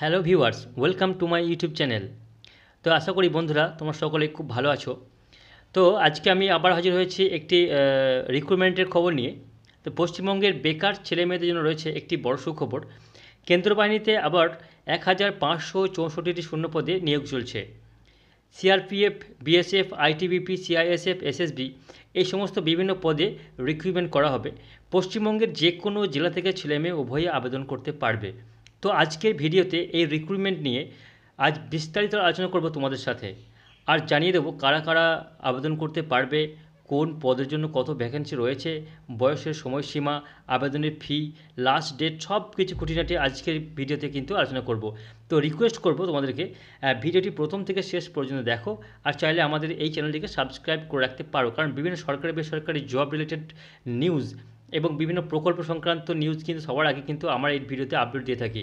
hello viewers welcome to my YouTube channel তো আশা করি বন্ধুরা তোমার সকলে খুব ভালো আছো তো আজকে আমি আবার হাজির হয়েছি একটি রিক্রুটমেন্টের খবর নিয়ে তো পশ্চিমবঙ্গের বেকার ছেলে মেয়েদের জন্য রয়েছে একটি বড় সুখবর কেন্দ্রবাহিনীতে আবার এক হাজার পাঁচশো চৌষট্টিটি শূন্যপদে নিয়োগ চলছে CRPF BSF ITBP CISF SSB এই সমস্ত বিভিন্ন পদে রিক্রুটমেন্ট করা হবে পশ্চিমবঙ্গের যে কোনো জেলা থেকে ছেলেমেয়ে উভয়ে আবেদন করতে পারবে তো আজকের ভিডিওতে এই রিক্রুটমেন্ট নিয়ে আজ বিস্তারিত আলোচনা করব তোমাদের সাথে আর জানিয়ে দেবো কারা কারা আবেদন করতে পারবে কোন পদের জন্য কত ভ্যাকেন্সি রয়েছে বয়সের সময়সীমা আবেদনের ফি লাস্ট ডেট সব কিছু খুঁটিনাটি আজকের ভিডিওতে কিন্তু আলোচনা করব তো রিকোয়েস্ট করব তোমাদেরকে ভিডিওটি প্রথম থেকে শেষ পর্যন্ত দেখো আর চাইলে আমাদের এই চ্যানেলটিকে সাবস্ক্রাইব করে রাখতে পারো কারণ বিভিন্ন সরকারি বেসরকারি জব রিলেটেড নিউজ এবং বিভিন্ন প্রকল্প সংক্রান্ত নিউজ কিন্তু সবার আগে কিন্তু আমার এই ভিডিওতে আপডেট দিয়ে থাকি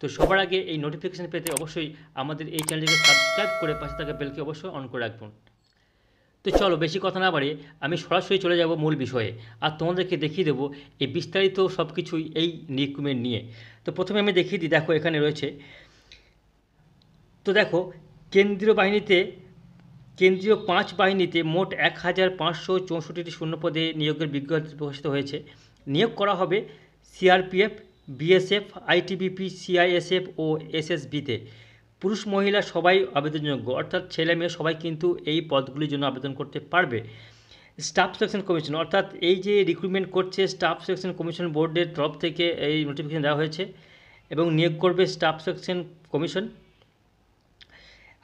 তো সবার আগে এই নোটিফিকেশান পেতে অবশ্যই আমাদের এই চ্যানেলটিকে সাবস্ক্রাইব করে পাশে থাকা বেলকে অবশ্যই অন করে রাখবেন তো চলো বেশি কথা না বাড়িয়ে আমি সরাসরি চলে যাব মূল বিষয়ে আর তোমাদেরকে দেখিয়ে দেবো এই বিস্তারিত সব কিছুই এই রিক্রুটমেন্ট নিয়ে তো প্রথমে আমি দেখিয়ে দিই দেখো এখানে রয়েছে তো দেখো কেন্দ্রীয় বাহিনীতে কেন্দ্রীয় পাঁচ বাহিনীতে মোট এক হাজার পাঁচশো চৌষট্টিটি শূন্যপদে নিয়োগের বিজ্ঞপ্তি প্রকাশিত হয়েছে নিয়োগ করা হবে সিআরপিএফ বিএসএফ আইটিবিপি সিআইএসএফ ও এসএসবিতে পুরুষ মহিলা সবাই আবেদনযোগ্য অর্থাৎ ছেলে মেয়ে সবাই কিন্তু এই পদগুলির জন্য আবেদন করতে পারবে স্টাফ সিলেকশন কমিশন অর্থাৎ এই যে রিক্রুটমেন্ট করছে স্টাফ সিলেকশন কমিশন বোর্ডের তরফ থেকে এই নোটিফিকেশন দেওয়া হয়েছে এবং নিয়োগ করবে স্টাফ সিলেকশন কমিশন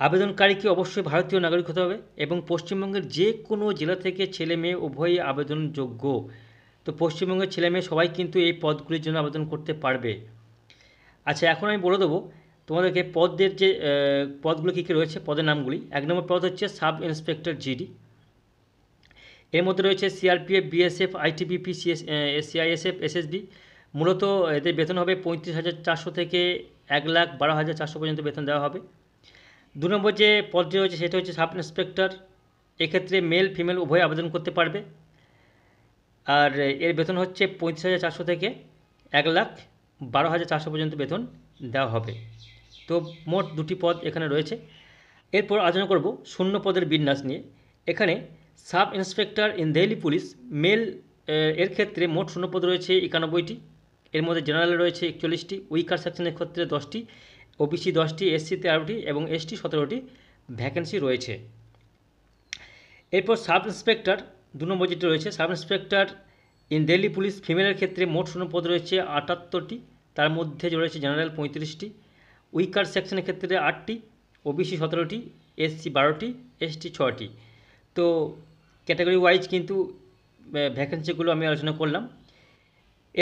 আবেদনকারীকে অবশ্যই ভারতীয় নাগরিক হতে হবে এবং পশ্চিমবঙ্গের যে কোনো জেলা থেকে ছেলে মেয়ে উভয়ই আবেদনযোগ্য তো পশ্চিমবঙ্গের ছেলে মেয়ে সবাই কিন্তু এই পদগুলির জন্য আবেদন করতে পারবে আচ্ছা এখন আমি বলে দেবো তোমাদেরকে পদের যে পদগুলো কী কী রয়েছে পদের নামগুলি এক নম্বর পদ হচ্ছে সাব ইন্সপেক্টর জিডি এর মধ্যে রয়েছে CRPF BSF ITBP CS CISF SSB মূলত এদের বেতন হবে পঁয়ত্রিশ হাজার চারশো থেকে এক লাখ বারো হাজার চারশো পর্যন্ত বেতন দেওয়া হবে দু নম্বর যে পদটি রয়েছে সেটা হচ্ছে সাব ইন্সপেক্টর এক্ষেত্রে মেল ফিমেল উভয় আবেদন করতে পারবে আর এর বেতন হচ্ছে পঁয়ত্রিশ হাজার চারশো থেকে এক লাখ বারো হাজার চারশো পর্যন্ত বেতন দেওয়া হবে তো মোট দুটি পদ এখানে রয়েছে এরপর আলোচনা করব শূন্য পদের বিন্যাস নিয়ে এখানে sub inspector in Delhi police male এর ক্ষেত্রে মোট শূন্য পদ রয়েছে একানব্বইটি এর মধ্যে জেনারেল রয়েছে একচল্লিশটি উইকার সেকশনের ক্ষেত্রে দশটি ওবিসি দশটি এসসি তেরোটি এবং এসটি সতেরোটি ভ্যাকেন্সি রয়েছে এরপর সাব ইন্সপেক্টর দু নম্বর যেটি রয়েছে sub inspector in Delhi police ফিমেলের ক্ষেত্রে মোট শূন্যপদ রয়েছে আটাত্তরটি তার মধ্যে রয়েছে জেনারেল পঁয়ত্রিশটি উইকার সেকশনের ক্ষেত্রে আটটি ওবিসি সতেরোটি এসসি বারোটি এসটি ছটি তো ক্যাটাগরি ওয়াইজ কিন্তু ভ্যাকেন্সিগুলো আমি আলোচনা করলাম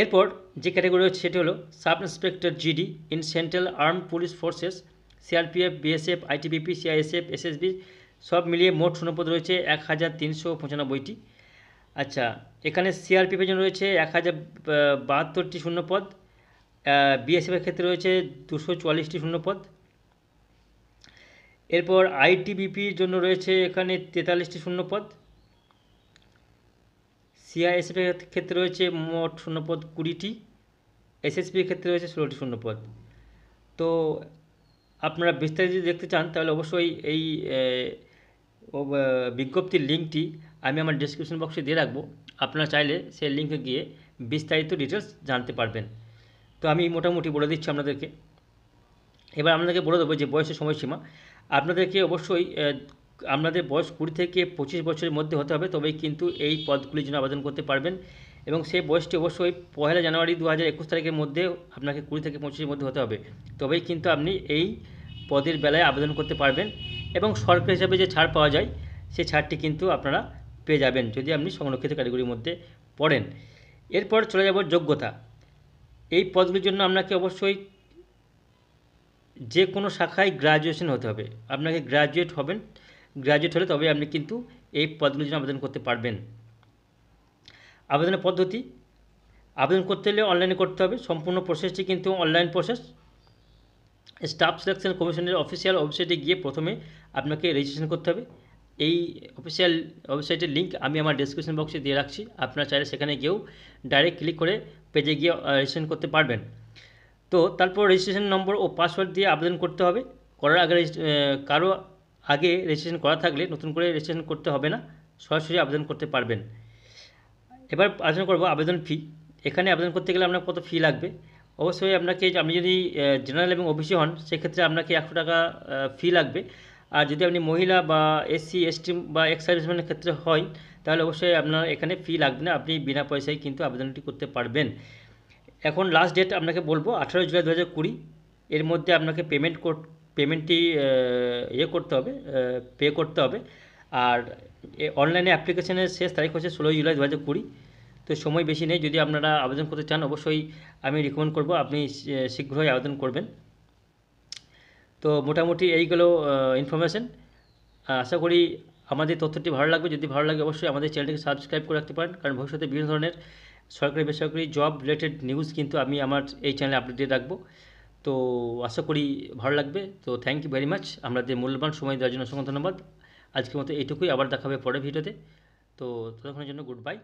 এরপর যে ক্যাটাগরি হচ্ছে সেটি হলো sub inspector GD in central arm police forces CRPF BSF ITBP CISF SSB সব মিলিয়ে মোট শূন্যপদ রয়েছে এক হাজার তিনশো পঁচানব্বইটি আচ্ছা এখানে সিআরপিএফের জন্য রয়েছে এক হাজার বাহাত্তরটি শূন্যপদ বিএসএফের ক্ষেত্রে রয়েছে দুশো চুয়াল্লিশটি শূন্যপদ এরপর আইটিবিপির জন্য রয়েছে এখানে তেতাল্লিশটি শূন্যপদ সিআইএসএফের ক্ষেত্রে রয়েছে মোট শূন্যপদ কুড়িটি এসএসপির ক্ষেত্রে রয়েছে ষোলোটি শূন্যপদ তো আপনারা বিস্তারিত যদি দেখতে চান তাহলে অবশ্যই এই বিজ্ঞপ্তির লিঙ্কটি আমি আমার ডিসক্রিপশন বক্সে দিয়ে রাখবো আপনারা চাইলে সেই লিঙ্কে গিয়ে বিস্তারিত ডিটেলস জানতে পারবেন তো আমি মোটামুটি বলে দিচ্ছি আপনাদেরকে এবার আপনাদেরকে বলে দেবো যে বয়সের সময়সীমা আপনাদেরকে অবশ্যই আপনাদের বয়স কুড়ি থেকে পঁচিশ বছরের মধ্যে হতে হবে তবেই কিন্তু এই পদগুলির জন্য আবেদন করতে পারবেন এবং সেই বয়সটি অবশ্যই পয়লা জানুয়ারি দু হাজার একুশ তারিখের মধ্যে আপনাকে কুড়ি থেকে পঁচিশের মধ্যে হতে হবে তবেই কিন্তু আপনি এই পদের বেলায় আবেদন করতে পারবেন এবং সরকার হিসাবে যে ছাড় পাওয়া যায় সেই ছাড়টি কিন্তু আপনারা পেয়ে যাবেন যদি আপনি সংরক্ষিত কারিগরির মধ্যে পড়েন এরপর চলে যাব যোগ্যতা এই পদগুলির জন্য আপনাকে অবশ্যই যে কোনো শাখায় গ্র্যাজুয়েশন হতে হবে আপনাকে গ্র্যাজুয়েট হবেন গ্র্যাজুয়েট হলে তবে আপনি কিন্তু এই পদগুলির জন্য আবেদন করতে পারবেন আবেদনের পদ্ধতি আবেদন করতে হলে অনলাইনে করতে হবে সম্পূর্ণ প্রসেসটি কিন্তু অনলাইন প্রসেস স্টাফ সিলেকশন কমিশনের অফিসিয়াল ওয়েবসাইটে গিয়ে প্রথমে আপনাকে রেজিস্ট্রেশন করতে হবে এই অফিসিয়াল ওয়েবসাইটের লিঙ্ক আমি আমার ডিসক্রিপশন বক্সে দিয়ে রাখছি আপনারা চাইলে সেখানে গিয়েও ডাইরেক্ট ক্লিক করে পেজে গিয়ে রেজিস্ট্রেশন করতে পারবেন তো তারপর রেজিস্ট্রেশন নম্বর ও পাসওয়ার্ড দিয়ে আবেদন করতে হবে করার আগে কারো আগে রেজিস্ট্রেশন করা থাকলে নতুন করে রেজিস্ট্রেশন করতে হবে না সরাসরি আবেদন করতে পারবেন এবার আলোচনা করবো আবেদন ফি এখানে আবেদন করতে গেলে আপনার কত ফি লাগবে অবশ্যই আপনাকে আপনি যদি জেনারেল এবং ওবিসি হন সেক্ষেত্রে আপনাকে একশো টাকা ফি লাগবে আর যদি আপনি মহিলা বা এসসি এসটি বা এক্স সার্ভিসম্যানের ক্ষেত্রে হয় তাহলে অবশ্যই আপনার এখানে ফি লাগবে না আপনি বিনা পয়সায় কিন্তু আবেদনটি করতে পারবেন এখন লাস্ট ডেট আপনাকে বলবো আঠারোই জুলাই দু হাজার কুড়ি এর মধ্যে আপনাকে পেমেন্ট পেমেন্টটি ইয়ে করতে হবে পে করতে হবে আর অনলাইনে অ্যাপ্লিকেশনের শেষ তারিখ হচ্ছে ষোলোই জুলাই দু হাজার কুড়ি তো সময় বেশি নেই যদি আপনারা আবেদন করতে চান অবশ্যই আমি রিকমেন্ড করব আপনি শীঘ্রই আবেদন করবেন তো মোটামুটি এইগুলো ইনফরমেশান আশা করি আমাদের তথ্যটি ভালো লাগবে যদি ভালো লাগে অবশ্যই আমাদের চ্যানেলটিকে সাবস্ক্রাইব করে রাখতে পারেন কারণ ভবিষ্যতে বিভিন্ন ধরনের সরকারি বেসরকারি জব রিলেটেড নিউজ কিন্তু আমি আমার এই চ্যানেলে আপডেট রাখবো তো আশা করি ভালো লাগবে তো থ্যাংক ইউ ভেরি মাচ আমাদের মূল্যবান সময় দেওয়ার জন্য অসংখ্য ধন্যবাদ আজকের মতো এইটুকুই আবার দেখা হবে পরের ভিডিওতে তো ততক্ষণের জন্য গুড বাই